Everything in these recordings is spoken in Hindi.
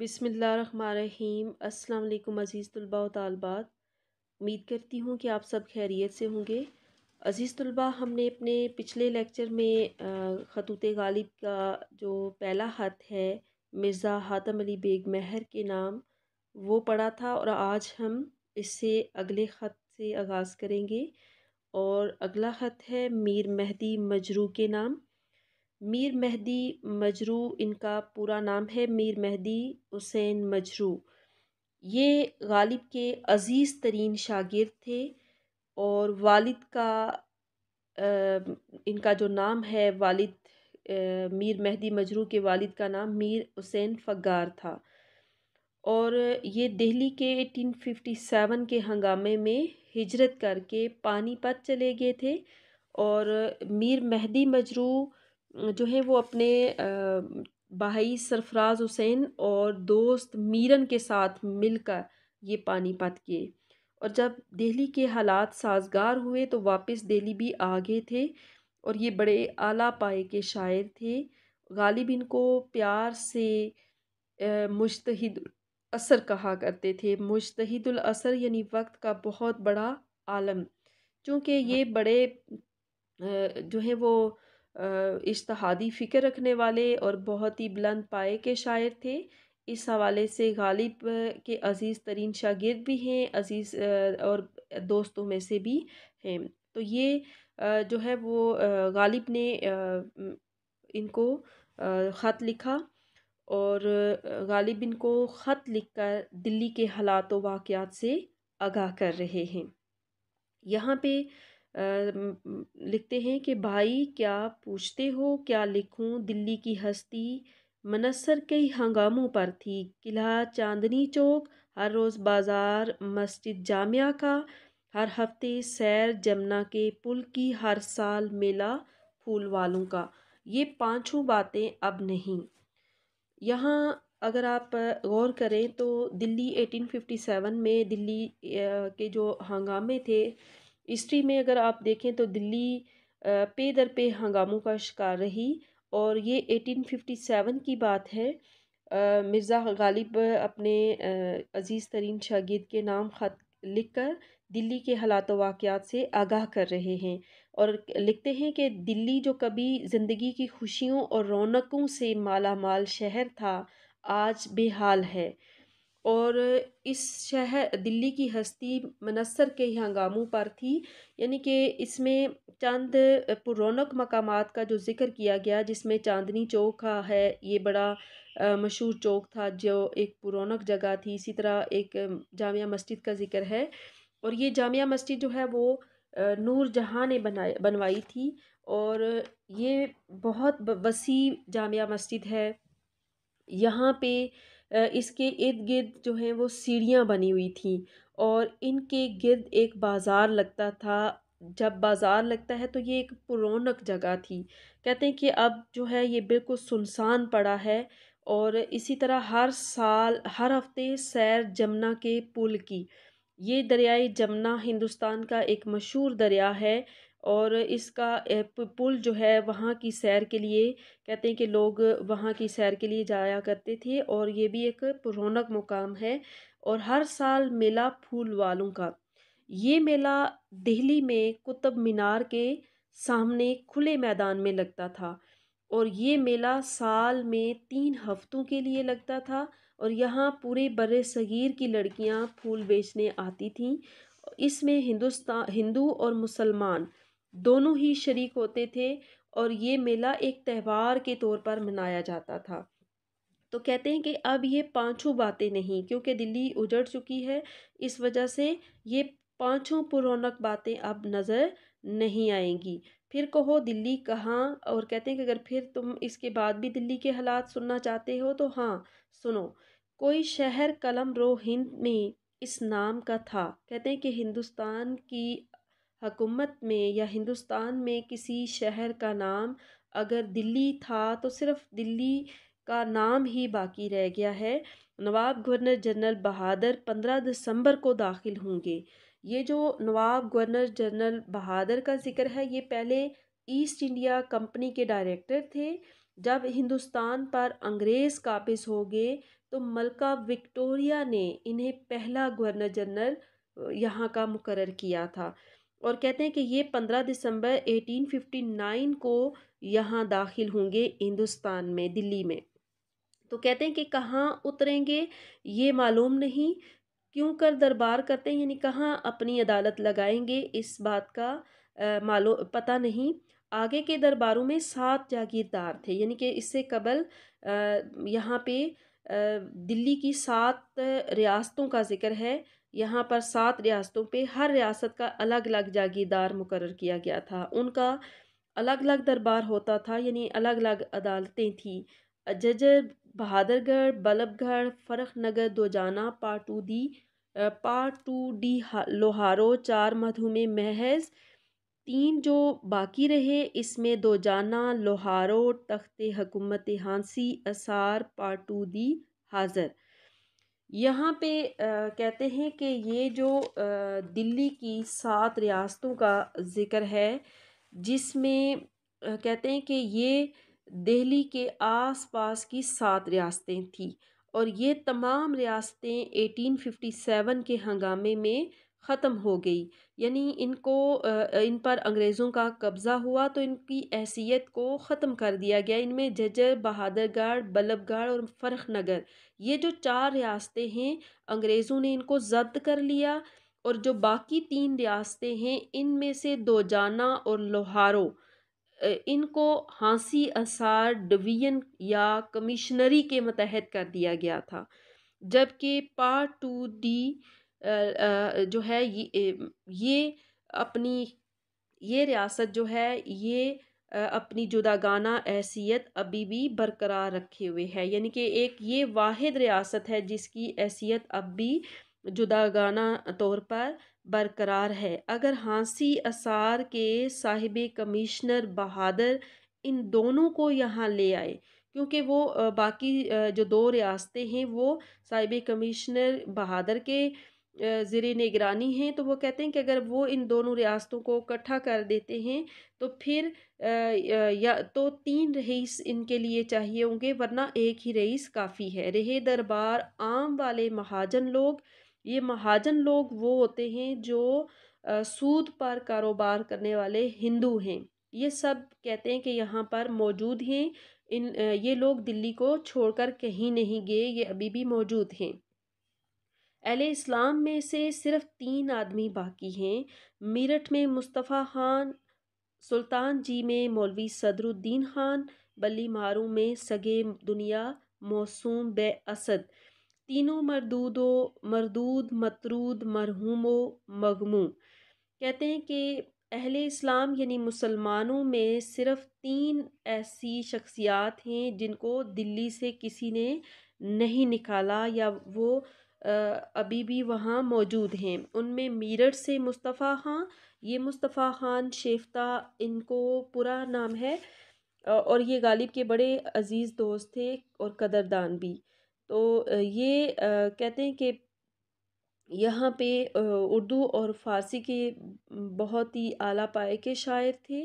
बिसमीम अल्लाम अज़ीज़ तलबा तलबात उम्मीद करती हूँ कि आप सब खैरियत से होंगे अज़ीज़ तलबा हमने अपने पिछले लेक्चर में ख़तूत गालिब का जो पहला ख़त है मिर्ज़ा हातम अली बेग महर के नाम वो पढ़ा था और आज हम इससे अगले ख़त से आगाज़ करेंगे और अगला ख़त है मीर मेहदी मजरू के नाम मीर मेहदी मजरू इनका पूरा नाम है मीर मेहदी हुसैन मजरू ये गालिब के अज़ीज़ तरीन शागिर थे और वालिद का आ, इनका जो नाम है वालिद आ, मीर मेहदी मजरू के वालिद का नाम मीर हुसैन फ़गार था और ये दिल्ली के 1857 के हंगामे में हिजरत करके पानीपत चले गए थे और मीर मेहदी मजरू जो है वो अपने भाई सरफराज हुसैन और दोस्त मीरन के साथ मिलकर ये पानीपत किए और जब दिल्ली के हालात साजगार हुए तो वापस दिल्ली भी आ गए थे और ये बड़े आला पाए के शायर थे गालिब इनको प्यार से मुश्तहिद असर कहा करते थे मुश्तहिदुल असर यानी वक्त का बहुत बड़ा आलम चूँकि ये बड़े जो है वो इश्तहादी फ़िक्र रखने वाले और बहुत ही बुलंद पाए के शायर थे इस हवाले से गालिब के अज़ीज़ तरीन शागिर्द भी हैं अज़ीज़ और दोस्तों में से भी हैं तो ये जो है वो गालिब ने इनको ख़त लिखा और गालिब इनको ख़त लिखकर दिल्ली के हालात वाक़ात से आगाह कर रहे हैं यहाँ पे लिखते हैं कि भाई क्या पूछते हो क्या लिखूं दिल्ली की हस्ती मनसर कई हंगामों पर थी किला चांदनी चौक हर रोज़ बाज़ार मस्जिद जामिया का हर हफ्ते सैर जमुना के पुल की हर साल मेला फूल वालों का ये पांचों बातें अब नहीं यहाँ अगर आप गौर करें तो दिल्ली 1857 में दिल्ली के जो हंगामे थे हिस्ट्री में अगर आप देखें तो दिल्ली पे दर पे हंगामों का शिकार रही और ये एटीन फिफ्टी सेवन की बात है मिर्ज़ा गालिब अपने अज़ीज़ तरीन शागिद के नाम ख़त लिख कर दिल्ली के हालात वाक़ात से आगाह कर रहे हैं और लिखते हैं कि दिल्ली जो कभी ज़िंदगी की खुशियों और रौनकों से माला माल शहर था आज बेहाल है और इस शहर दिल्ली की हस्ती मनसर के हंगामों पर थी यानी कि इसमें चंद पुरौनक मकाम का जो ज़िक्र किया गया जिसमें चांदनी चौक का है ये बड़ा मशहूर चौक था जो एक पुरौनक जगह थी इसी तरह एक जामिया मस्जिद का ज़िक्र है और ये जामिया मस्जिद जो है वो नूर जहाँ ने बनाए बनवाई थी और ये बहुत वसी जामिया मस्जिद है यहाँ पे इसके इर्द गिर्द जो है वो सीढ़ियाँ बनी हुई थी और इनके गिर्द एक बाज़ार लगता था जब बाज़ार लगता है तो ये एक पुरौनक जगह थी कहते हैं कि अब जो है ये बिल्कुल सुनसान पड़ा है और इसी तरह हर साल हर हफ्ते सैर जमुना के पुल की ये दरियाए जमुना हिंदुस्तान का एक मशहूर दरिया है और इसका पुल जो है वहाँ की सैर के लिए कहते हैं कि लोग वहाँ की सैर के लिए जाया करते थे और ये भी एक रौनक मुकाम है और हर साल मेला फूल वालों का ये मेला दिल्ली में कुतुब मीनार के सामने खुले मैदान में लगता था और ये मेला साल में तीन हफ्तों के लिए लगता था और यहाँ पूरे बर सग़ीर की लड़कियाँ फूल बेचने आती थीं इसमें हिंदुस्तान हिंदू और मुसलमान दोनों ही शरीक होते थे और ये मेला एक त्यौहार के तौर पर मनाया जाता था तो कहते हैं कि अब ये पांचों बातें नहीं क्योंकि दिल्ली उजड़ चुकी है इस वजह से ये पांचों पुरौनक बातें अब नज़र नहीं आएंगी फिर कहो दिल्ली कहाँ और कहते हैं कि अगर फिर तुम इसके बाद भी दिल्ली के हालात सुनना चाहते हो तो हाँ सुनो कोई शहर कलम रो हिंद में इस नाम का था कहते हैं कि हिंदुस्तान की हकूमत में या हिंदुस्तान में किसी शहर का नाम अगर दिल्ली था तो सिर्फ़ दिल्ली का नाम ही बाकी रह गया है नवाब गवर्नर जनरल बहादुर पंद्रह दिसंबर को दाखिल होंगे ये जो नवाब गवर्नर जनरल बहादुर का ज़िक्र है ये पहले ईस्ट इंडिया कंपनी के डायरेक्टर थे जब हिंदुस्तान पर अंग्रेज़ काबिज हो गए तो मलका विक्टोरिया ने इन्हें पहला गवर्नर जनरल यहाँ का मुकर किया था और कहते हैं कि ये पंद्रह दिसंबर नाइन को यहाँ दाखिल होंगे हिंदुस्तान में दिल्ली में तो कहते हैं कि कहाँ उतरेंगे ये मालूम नहीं क्यों कर दरबार करते हैं यानी कहाँ अपनी अदालत लगाएंगे इस बात का मालूम पता नहीं आगे के दरबारों में सात जागीरदार थे यानी कि इससे कबल यहाँ पे दिल्ली की सात रियासतों का जिक्र है यहाँ पर सात रियासतों पे हर रियासत का अलग अलग जागीरदार मुकर किया गया था उनका अलग अलग दरबार होता था यानी अलग अलग अदालतें थीं जजर बहादुरगढ़ बल्लभगढ़ फरखनगर दोजाना पाटूदी पाटूडी लोहारो चार मधु में महज तीन जो बाकी रहे इसमें दोजाना लोहारो तख्त हकूमत हांसी असार पाटूदी हाजर यहाँ पे कहते हैं कि ये जो दिल्ली की सात रियासतों का ज़िक्र है जिसमें कहते हैं कि ये दिल्ली के आसपास की सात रियासतें थीं और ये तमाम रियासतें एटीन फिफ्टी सेवन के हंगामे में ख़त्म हो गई यानी इनको इन पर अंग्रेज़ों का कब्ज़ा हुआ तो इनकी हैसियत को ख़त्म कर दिया गया इनमें जजर बहादुरगढ़ बल्लभगढ़ और नगर ये जो चार रियासतें हैं अंग्रेज़ों ने इनको जब्त कर लिया और जो बाकी तीन रियासतें हैं इनमें से दोजाना और लोहारो इनको हाँसी असार डिवीजन या कमिश्नरी के मतहत कर दिया गया था जबकि पार्ट टू डी जो है ये ये अपनी ये रियासत जो है ये अपनी जुदागाना हैसियत अभी भी बरकरार रखे हुए है यानी कि एक ये वाहिद रियासत है जिसकी हैसियत अब भी जुदागाना तौर पर बरकरार है अगर हांसी असार के साहिब कमिश्नर बहादुर इन दोनों को यहाँ ले आए क्योंकि वो बाकी जो दो रियासतें हैं वो साहिब कमिश्नर बहादुर के ज़र निगरानी हैं तो वो कहते हैं कि अगर वो इन दोनों रियासतों को इकट्ठा कर देते हैं तो फिर या तो तीन रईस इनके लिए चाहिए होंगे वरना एक ही रईस काफ़ी है रहे दरबार आम वाले महाजन लोग ये महाजन लोग वो होते हैं जो सूद पर कारोबार करने वाले हिंदू हैं ये सब कहते हैं कि यहाँ पर मौजूद हैं इन ये लोग दिल्ली को छोड़कर कहीं नहीं गए ये अभी भी मौजूद हैं अहल इस्लाम में से सिर्फ तीन आदमी बाकी हैं मेरठ में मुस्तफ़ा खान सुल्तान जी में मौलवी सदरुद्दीन खान बली मारू में सगे दुनिया मौसूम बे असद तीनों मरदूदो मरदूद मतरूद मरहूमो मगमू कहते हैं कि अहल इस्लाम यानी मुसलमानों में सिर्फ तीन ऐसी शख्सियात हैं जिनको दिल्ली से किसी ने नहीं निकाला या वो अभी भी वहाँ मौजूद हैं उनमें मीरठ से मुस्तफ़ा ख़ाँ ये मुस्तफ़ा ख़ान शेफ्ता इनको पूरा नाम है और ये गालिब के बड़े अज़ीज़ दोस्त थे और कदरदान भी तो ये कहते हैं कि यहाँ पे उर्दू और फ़ारसी के बहुत ही आला पाए के शायर थे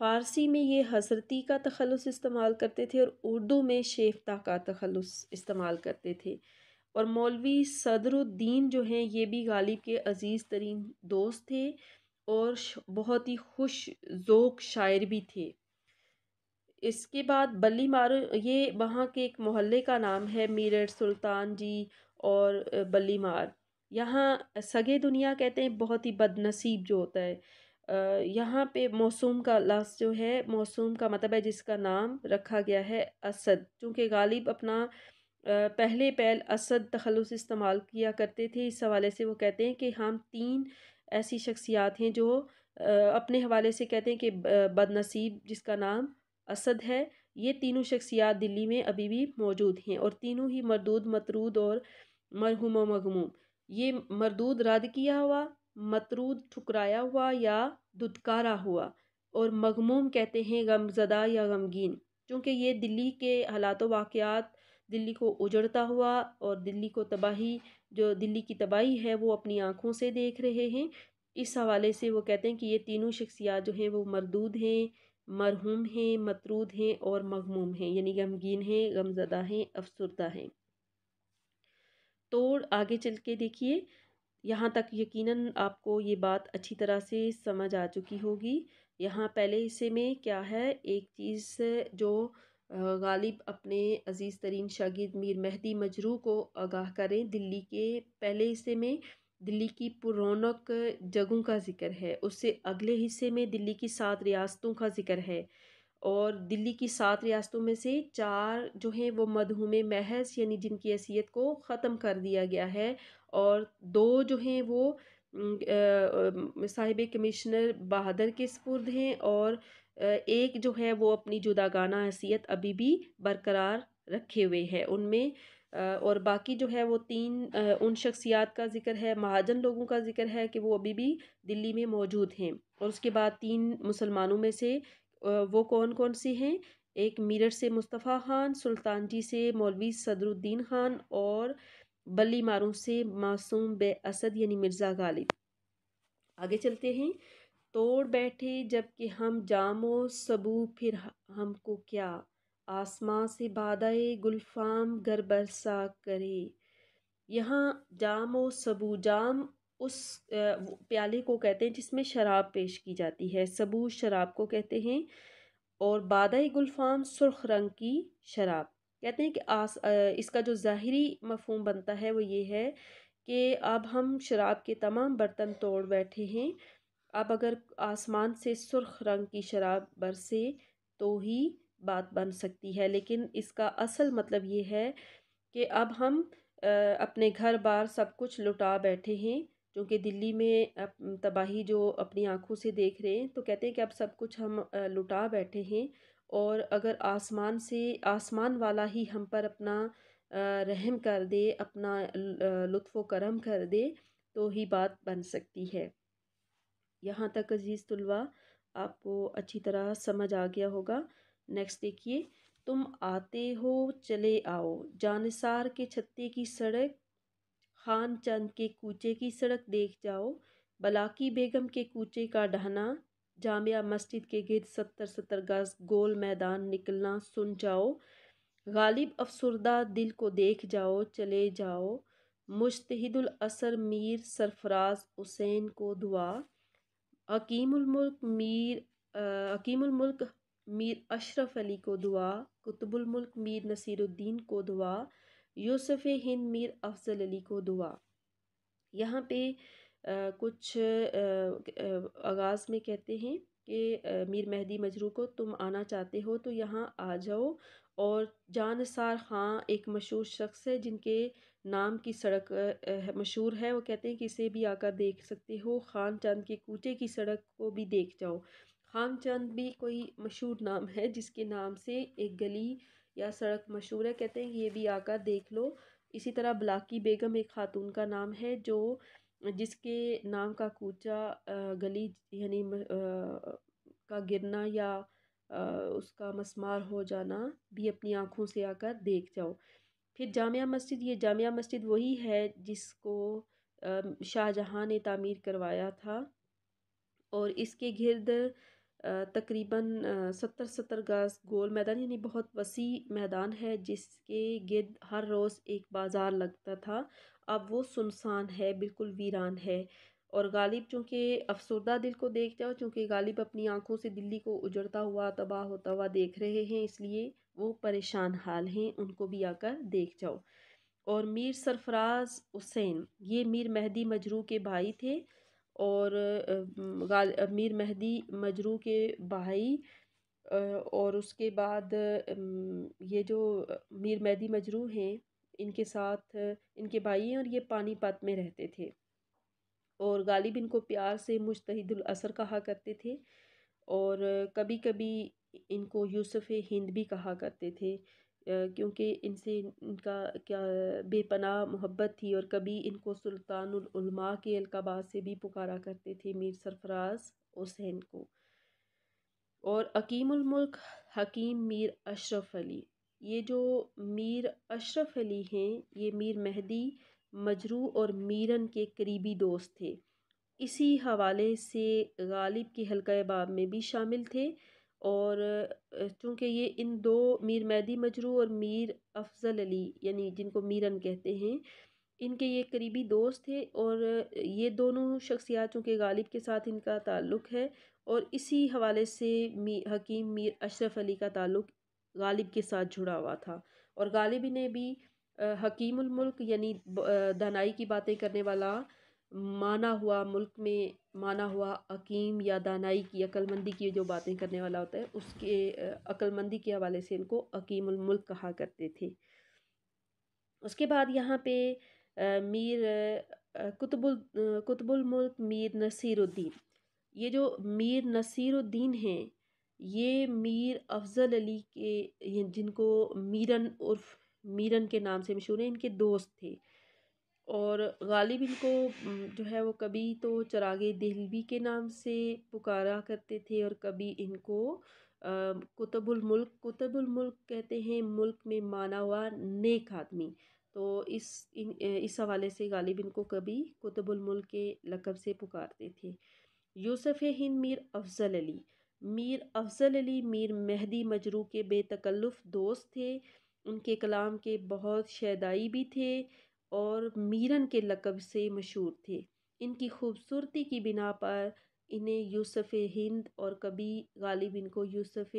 फ़ारसी में ये हसरती का तखलस इस्तेमाल करते थे और उर्दू में शेफ्ता का तखलस इस्तेमाल करते थे और मौलवी सदरुद्दीन जो हैं ये भी गालिब के अज़ीज़ तरीन दोस्त थे और बहुत ही खुश ज़ोक शायर भी थे इसके बाद बली मार ये वहाँ के एक मोहल्ले का नाम है मीरठ सुल्तान जी और बली मार यहाँ सगे दुनिया कहते हैं बहुत ही बदनसीब जो होता है यहाँ पे मौसम का लफ्ज़ जो है मौसम का मतलब है जिसका नाम रखा गया है असद चूँकि गालिब अपना पहले पहल असद तखलस इस्तेमाल किया करते थे इस हवाले से वो कहते हैं कि हम तीन ऐसी शख्सियात हैं जो अपने हवाले से कहते हैं कि बदनसीब जिसका नाम असद है ये तीनों शख्सियात दिल्ली में अभी भी मौजूद हैं और तीनों ही मरदूद मतरूद और मरहूम मगमूम ये मरदूद रद्द किया हुआ मतरूद ठुकराया हुआ या दुदकारा हुआ और मगमूम कहते हैं गमजदा या गमगीन चूँकि ये दिल्ली के हालात वाक़ात दिल्ली को उजड़ता हुआ और दिल्ली को तबाही जो दिल्ली की तबाही है वो अपनी आँखों से देख रहे हैं इस हवाले से वो कहते हैं कि ये तीनों शख्सियात जो हैं वो मरदूद हैं मरहूम हैं मतरूद हैं और मगमूम हैं यानी गमगीन हैं गमजदा हैं अफसरदा हैं तो आगे चल के देखिए यहाँ तक यकीनन आपको ये बात अच्छी तरह से समझ आ चुकी होगी यहाँ पहले हिस्से में क्या है एक चीज़ जो गालिब अपने अज़ीज़ तरीन शागिद मीर महदी मजरू को आगाह करें दिल्ली के पहले हिस्से में दिल्ली की पुरौनक जगहों का ज़िक्र है उससे अगले हिस्से में दिल्ली की सात रियासतों का ज़िक्र है और दिल्ली की सात रियासतों में से चार जो हैं वो मदहूम महज यानी जिनकी हैसियत को ख़त्म कर दिया गया है और दो जो हैं वो साहिब कमिश्नर बहादुर के सपुर्द हैं और एक जो है वो अपनी जुदागाना हैसियत अभी भी बरकरार रखे हुए है उनमें और बाकी जो है वो तीन उन शख्सियात का जिक्र है महाजन लोगों का जिक्र है कि वो अभी भी दिल्ली में मौजूद हैं और उसके बाद तीन मुसलमानों में से वो कौन कौन सी हैं एक मीरठ से मुस्तफ़ा खान सुल्तान जी से मौलवी सदरुद्दीन खान और बल्ली मारू से मासूम बे असद यानी मिर्ज़ा गालिब आगे चलते हैं तोड़ बैठे जबकि हम जामो सबू फिर हमको क्या आसमां से बादाए गुलफाम गर बरसा करे यहाँ जाम व सबू जाम उस प्याले को कहते हैं जिसमें शराब पेश की जाती है सबू शराब को कहते हैं और बादाई गुलफाम सुर्ख रंग की शराब कहते हैं कि आस इसका जो ज़ाहरी मफहम बनता है वो ये है कि अब हम शराब के तमाम बर्तन तोड़ बैठे हैं अब अगर आसमान से सुर्ख रंग की शराब बरसे तो ही बात बन सकती है लेकिन इसका असल मतलब ये है कि अब हम अपने घर बार सब कुछ लुटा बैठे हैं क्योंकि दिल्ली में तबाही जो अपनी आंखों से देख रहे हैं तो कहते हैं कि अब सब कुछ हम लुटा बैठे हैं और अगर आसमान से आसमान वाला ही हम पर अपना रहम कर दे अपना लुत्फ़ करम कर दे तो ही बात बन सकती है यहाँ तक अजीज़ तलबा आपको अच्छी तरह समझ आ गया होगा नेक्स्ट देखिए तुम आते हो चले आओ जानसार के छत्ते की सड़क खान चंद के कूचे की सड़क देख जाओ बलाकी बेगम के कूचे का ढहना जामिया मस्जिद के गिरद सत्तर सत्तर गज गोल मैदान निकलना सुन जाओ गालिब अफसरदा दिल को देख जाओ चले जाओ मुश्तहिदुल असर मीर सरफराज हुसैन को दुआ हकीमुल्क मीर हकीमुल्क मीर अशरफ अली को दुआ कुतुबुलमल्क मीर नसीरुद्दीन को दुआ यूसुफ़ हिंद मीर अफजल अली को दुआ यहाँ पे कुछ आगाज़ में कहते हैं कि मीर मेहदी मजरू को तुम आना चाहते हो तो यहाँ आ जाओ और जान सार ख़ां एक मशहूर शख्स है जिनके नाम की सड़क मशहूर है वो कहते हैं कि इसे भी आकर देख सकते हो खान चंद के कूचे की सड़क को भी देख जाओ खान चंद भी कोई मशहूर नाम है जिसके नाम से एक गली या सड़क मशहूर है कहते हैं ये भी आकर देख लो इसी तरह बलाकी बेगम एक ख़ातून का नाम है जो जिसके नाम का कूचा गली यानी का गिरना या उसका मसमार हो जाना भी अपनी आँखों से आकर देख जाओ फिर जामिया मस्जिद ये जामिया मस्जिद वही है जिसको शाहजहाँ ने तामीर करवाया था और इसके गिरद तकरीबन सत्तर सत्तर गाज गोल मैदान यानी बहुत वसी मैदान है जिसके गिरद हर रोज़ एक बाज़ार लगता था अब वो सुनसान है बिल्कुल वीरान है और गालिब चूँकि अफसरदा दिल को देख जाओ चूँकि गालिब अपनी आंखों से दिल्ली को उजड़ता हुआ तबाह होता हुआ देख रहे हैं इसलिए वो परेशान हाल हैं उनको भी आकर देख जाओ और मीर सरफराज हुसैन ये मीर मेहदी मजरू के भाई थे और मीर मेहदी मजरू के भाई और उसके बाद ये जो मीर मेहदी मजरू हैं इनके साथ इनके भाई हैं और ये पानीपत में रहते थे और गालिब इनको प्यार से मुश्तिदुल असर कहा करते थे और कभी कभी इनको यूसुफ हिंद भी कहा करते थे क्योंकि इनसे इनका क्या बेपनाह मोहब्बत थी और कभी इनको सुल्तानमा के अलकाबाद से भी पुकारा करते थे मीर सरफराज हुसैन को और अकीमुल मुल्क हकीम मीर अशरफ अली ये जो मीर अशरफ अली हैं ये मीर मेहदी मजरू और मीरन के करीबी दोस्त थे इसी हवाले से गालिब के हल्का बाब में भी शामिल थे और चूँकि ये इन दो मीर मेहदी मजरू और मीर अफजल अली यानी जिनको मीरन कहते हैं इनके ये करीबी दोस्त थे और ये दोनों शख्सियात चूँकि गालिब के साथ इनका ताल्लुक़ है और इसी हवाले से मी हकीम मीर अशरफ अली का ताल्लुक़ गालिब के साथ जुड़ा हुआ था और गालिब ने भी हकीमुल मुल्क यानी दानाई की बातें करने वाला माना हुआ मुल्क में माना हुआ हकीम या दानाई की अकलमंदी की जो बातें करने वाला होता है उसके अक्लमंदी के हवाले से इनको हकीमुल मुल्क कहा करते थे उसके बाद यहाँ पे मीर कुतबुल कुतबुल मुल्क मीर नसीरुद्दीन ये जो मीर नसीरुद्दीन हैं ये मीर अफ़ज़ल अली के जिनको मीरन उर्फ़ मीरन के नाम से मशहूर हैं इनके दोस्त थे और गालिब इनको जो है वो कभी तो चरागे दहलवी के नाम से पुकारा करते थे और कभी इनको कुतुबुल मुल्क कुतुबुल मुल्क कहते हैं मुल्क में माना हुआ नेक आदमी तो इस इन इस हवाले से गालिब इनको कभी कुतुबुल मुल्क के लक़ब से पुकारते थे यूसफ़ हिंद मीर अफ़ज़ल अली मीर अफ़ज़ल अली मीर मेहदी मजरू के बेतकल्लुफ़ दोस्त थे उनके कलाम के बहुत शैदाई भी थे और मीरन के लक़ब से मशहूर थे इनकी ख़ूबसूरती की बिना पर इन्हें यूसुफ़ हिंद और कभी गालिब इनको यूसुफ़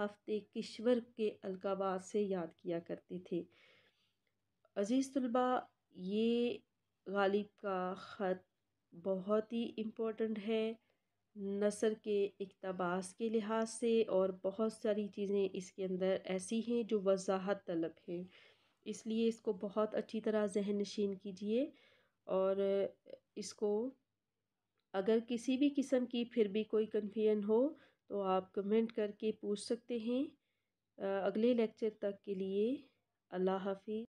हफ़्ते किश्वर के अलकाबाद से याद किया करते थे अज़ीज़ तलबा ये गालिब का ख़त बहुत ही इम्पोर्टेंट है नसर के इकतबास के लिहाज से और बहुत सारी चीज़ें इसके अंदर ऐसी हैं जो वज़ाहत तलब हैं इसलिए इसको बहुत अच्छी तरह जहन नशीन कीजिए और इसको अगर किसी भी किस्म की फिर भी कोई कन्फ्यूजन हो तो आप कमेंट करके पूछ सकते हैं अगले लेक्चर तक के लिए अल्लाह हाफि